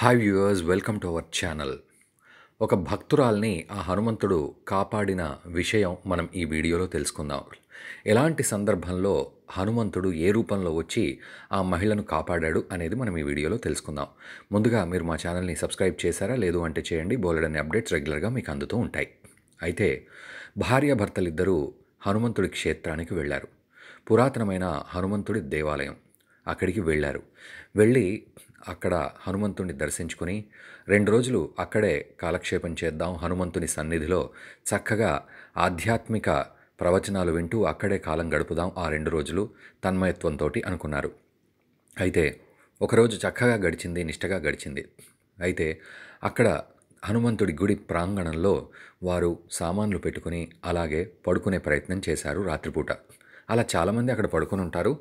hi viewers welcome to our channel ఒక భక్తురాల్ని ఆ హనుమంతుడు కాపాడిన విషయం మనం ఈ వీడియోలో తెలుసుకుందాం ఎలాంటి సందర్భంలో హనుమంతుడు ఏ రూపంలో వచ్చి ఆ మహిళను కాపాడాడు అనేది మనం ఈ వీడియోలో తెలుసుకుందాం ముందుగా మీరు మా ఛానల్ని సబ్స్క్రైబ్ చేశారా లేదు అంటే చేయండి బోలెడని అప్డేట్స్ రెగ్యులర్గా మీకు అందుతూ ఉంటాయి అయితే భార్యాభర్తలిద్దరూ హనుమంతుడి క్షేత్రానికి వెళ్ళారు పురాతనమైన హనుమంతుడి దేవాలయం అక్కడికి వెళ్ళారు వెళ్ళి అక్కడ హనుమంతుణ్ణి దర్శించుకుని రెండు రోజులు అక్కడే కాలక్షేపం చేద్దాం హనుమంతుని సన్నిధిలో చక్కగా ఆధ్యాత్మిక ప్రవచనాలు వింటూ అక్కడే కాలం గడుపుదాం ఆ రెండు రోజులు తన్మయత్వంతో అనుకున్నారు అయితే ఒకరోజు చక్కగా గడిచింది నిష్టగా గడిచింది అయితే అక్కడ హనుమంతుడి గుడి ప్రాంగణంలో వారు సామాన్లు పెట్టుకుని అలాగే పడుకునే ప్రయత్నం చేశారు రాత్రిపూట అలా చాలామంది అక్కడ పడుకుని ఉంటారు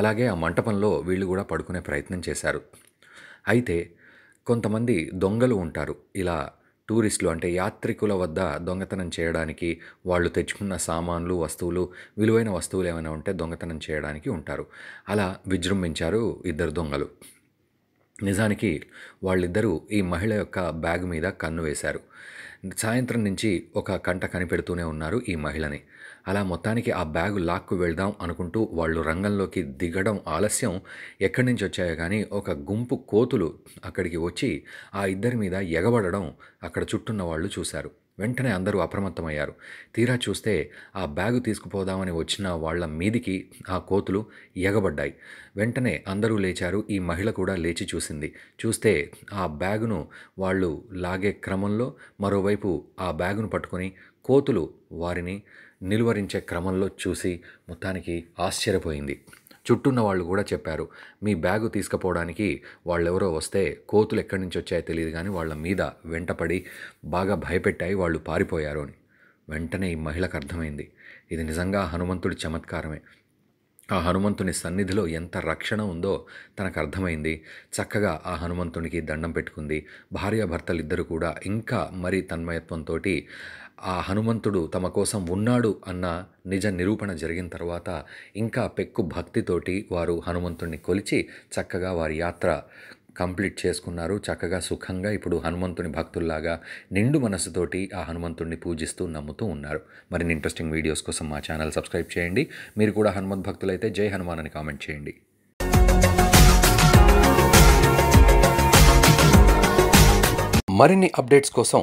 అలాగే ఆ మంటపంలో వీళ్ళు కూడా పడుకునే ప్రయత్నం చేశారు అయితే కొంతమంది దొంగలు ఉంటారు ఇలా టూరిస్టులు అంటే యాత్రికుల వద్ద దొంగతనం చేయడానికి వాళ్ళు తెచ్చుకున్న సామాన్లు వస్తువులు విలువైన వస్తువులు ఏమైనా ఉంటే దొంగతనం చేయడానికి ఉంటారు అలా విజృంభించారు ఇద్దరు దొంగలు నిజానికి వాళ్ళిద్దరూ ఈ మహిళ యొక్క బ్యాగ్ మీద కన్ను వేశారు సాయంత్రం నుంచి ఒక కంట కనిపెడుతూనే ఉన్నారు ఈ మహిళని అలా మొత్తానికి ఆ బ్యాగ్ లాక్కు వెళ్దాం అనుకుంటూ వాళ్ళు రంగంలోకి దిగడం ఆలస్యం ఎక్కడి నుంచి వచ్చాయో కానీ ఒక గుంపు కోతులు అక్కడికి వచ్చి ఆ ఇద్దరి మీద ఎగబడడం అక్కడ చుట్టున్న వాళ్ళు చూశారు వెంటనే అందరూ అప్రమత్తమయ్యారు తీరా చూస్తే ఆ బ్యాగు తీసుకుపోదామని వచ్చిన వాళ్ల మీదికి ఆ కోతులు ఎగబడ్డాయి వెంటనే అందరూ లేచారు ఈ మహిళ కూడా లేచి చూసింది చూస్తే ఆ బ్యాగును వాళ్ళు లాగే క్రమంలో మరోవైపు ఆ బ్యాగును పట్టుకొని కోతులు వారిని నిలువరించే క్రమంలో చూసి మొత్తానికి ఆశ్చర్యపోయింది చుట్టున్న వాళ్ళు కూడా చెప్పారు మీ బ్యాగు తీసుకుపోవడానికి వాళ్ళెవరో వస్తే కోతులు ఎక్కడి నుంచి వచ్చాయో తెలియదు కానీ వాళ్ళ మీద వెంటపడి బాగా భయపెట్టాయి వాళ్ళు పారిపోయారు అని వెంటనే ఈ మహిళకు అర్థమైంది ఇది నిజంగా హనుమంతుడి చమత్కారమే ఆ హనుమంతుని సన్నిధిలో ఎంత రక్షణ ఉందో తనకు అర్థమైంది చక్కగా ఆ హనుమంతునికి దండం పెట్టుకుంది భార్యాభర్తలిద్దరూ కూడా ఇంకా మరి తన్మయత్వంతో ఆ హనుమంతుడు తమ కోసం ఉన్నాడు అన్న నిజ నిరూపణ జరిగిన తర్వాత ఇంకా పెక్కు భక్తితోటి వారు హనుమంతుడిని కొలిచి చక్కగా వారి యాత్ర కంప్లీట్ చేసుకున్నారు చక్కగా సుఖంగా ఇప్పుడు హనుమంతుని భక్తుల్లాగా నిండు మనసుతోటి ఆ హనుమంతుడిని పూజిస్తూ నమ్ముతూ ఉన్నారు మరిన్ని ఇంట్రెస్టింగ్ వీడియోస్ కోసం మా ఛానల్ సబ్స్క్రైబ్ చేయండి మీరు కూడా హనుమంత్ భక్తులైతే జై హనుమాన్ అని కామెంట్ చేయండి మరిన్ని అప్డేట్స్ కోసం